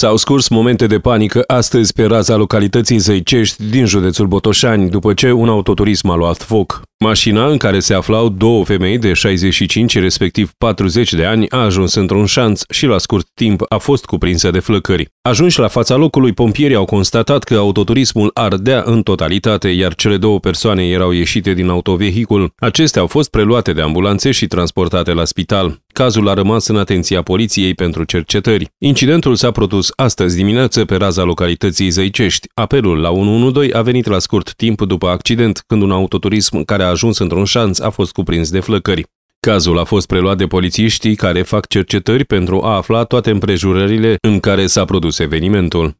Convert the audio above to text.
S-au scurs momente de panică astăzi pe raza localității Zăicești din județul Botoșani, după ce un autoturism a luat foc. Mașina în care se aflau două femei de 65, respectiv 40 de ani, a ajuns într-un șanț și la scurt timp a fost cuprinsă de flăcări. Ajunși la fața locului, pompierii au constatat că autoturismul ardea în totalitate, iar cele două persoane erau ieșite din autovehicul. Acestea au fost preluate de ambulanțe și transportate la spital. Cazul a rămas în atenția poliției pentru cercetări. Incidentul s-a produs astăzi dimineață pe raza localității Zăicești. Apelul la 112 a venit la scurt timp după accident, când un autoturism care a ajuns într-un șanț a fost cuprins de flăcări. Cazul a fost preluat de polițiștii care fac cercetări pentru a afla toate împrejurările în care s-a produs evenimentul.